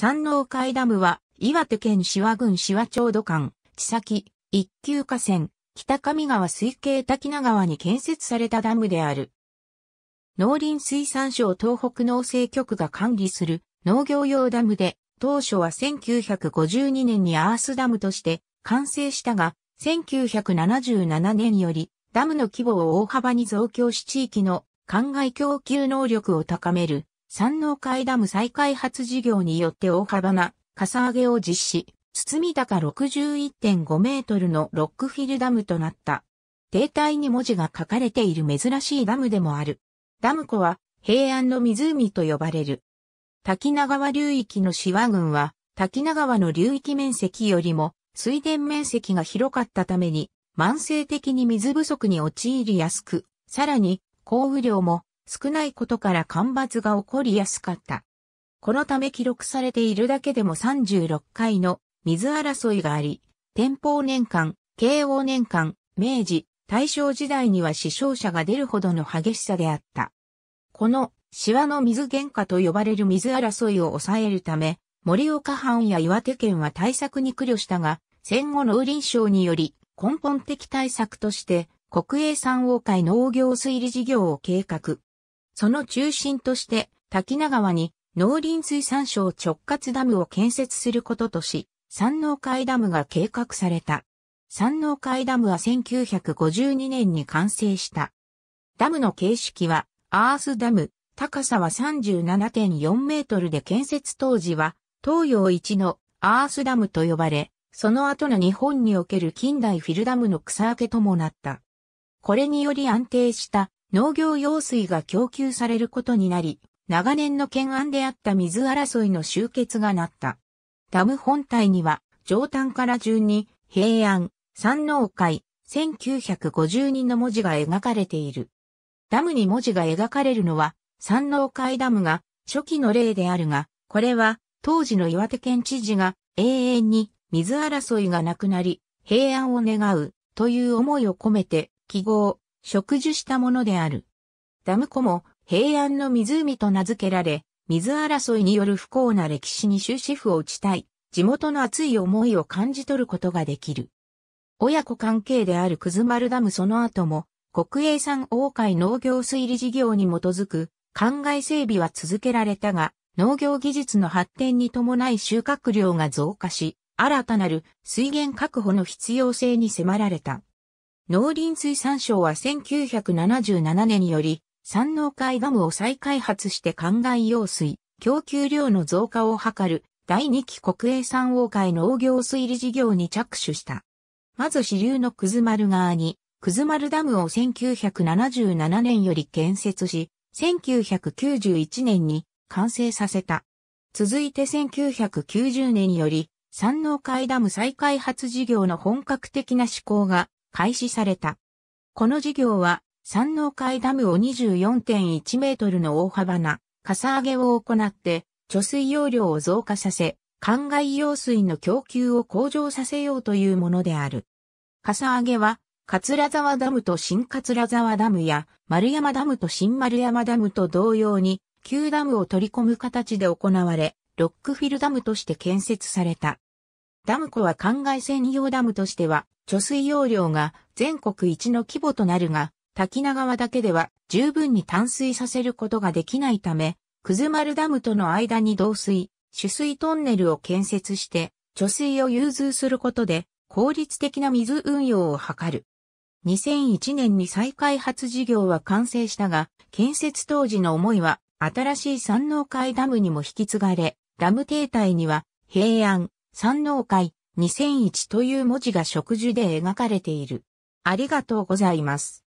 山王海ダムは、岩手県紫波郡紫波町土間、地崎、一級河川、北上川水系滝名川に建設されたダムである。農林水産省東北農政局が管理する農業用ダムで、当初は1952年にアースダムとして完成したが、1977年よりダムの規模を大幅に増強し地域の灌漑供給能力を高める山王海ダム再開発事業によって大幅なかさ上げを実施、包み高61.5メートルのロックフィルダムとなった。停滞に文字が書かれている珍しいダムでもある。ダム湖は平安の湖と呼ばれる。滝名川流域のシワ群は滝名川の流域面積よりも水田面積が広かったために慢性的に水不足に陥りやすく、さらに降雨量も少ないことから干ばつが起こりやすかった。このため記録されているだけでも36回の水争いがあり、天保年間、慶応年間、明治、大正時代には死傷者が出るほどの激しさであった。この、シワの水喧嘩と呼ばれる水争いを抑えるため、森岡藩や岩手県は対策に苦慮したが、戦後の雨林省により根本的対策として国営産王会農業推理事業を計画。その中心として、滝名川に農林水産省直轄ダムを建設することとし、山農会ダムが計画された。山農会ダムは1952年に完成した。ダムの形式は、アースダム、高さは37.4メートルで建設当時は、東洋一のアースダムと呼ばれ、その後の日本における近代フィルダムの草分けともなった。これにより安定した農業用水が供給されることになり、長年の懸案であった水争いの終結がなった。ダム本体には、上端から順に、平安、山農会、1 9 5人の文字が描かれている。ダムに文字が描かれるのは、山農会ダムが初期の例であるが、これは当時の岩手県知事が永遠に水争いがなくなり、平安を願うという思いを込めて記号、植樹したものである。ダム湖も平安の湖と名付けられ、水争いによる不幸な歴史に終止符を打ちたい、地元の熱い思いを感じ取ることができる。親子関係であるくず丸ダムその後も、国営産大海農業水利事業に基づく、灌漑整備は続けられたが、農業技術の発展に伴い収穫量が増加し、新たなる水源確保の必要性に迫られた。農林水産省は1977年により、産農会ダムを再開発して灌漑用水、供給量の増加を図る第2期国営産王会農業水利事業に着手した。まず支流のくず丸川に、くず丸ダムを1977年より建設し、1991年に完成させた。続いて1990年より、産農会ダム再開発事業の本格的な施行が開始された。この事業は、山王海ダムを24.1メートルの大幅な、かさ上げを行って、貯水容量を増加させ、灌漑用水の供給を向上させようというものである。かさ上げは、桂沢ダムと新桂沢ダムや、丸山ダムと新丸山ダムと同様に、旧ダムを取り込む形で行われ、ロックフィルダムとして建設された。ダム湖は灌漑専用ダムとしては、貯水容量が全国一の規模となるが、滝名川だけでは十分に淡水させることができないため、くず丸ダムとの間に導水、取水トンネルを建設して、貯水を融通することで、効率的な水運用を図る。2001年に再開発事業は完成したが、建設当時の思いは、新しい山王海ダムにも引き継がれ、ダム停滞には、平安、三能会2001という文字が植樹で描かれている。ありがとうございます。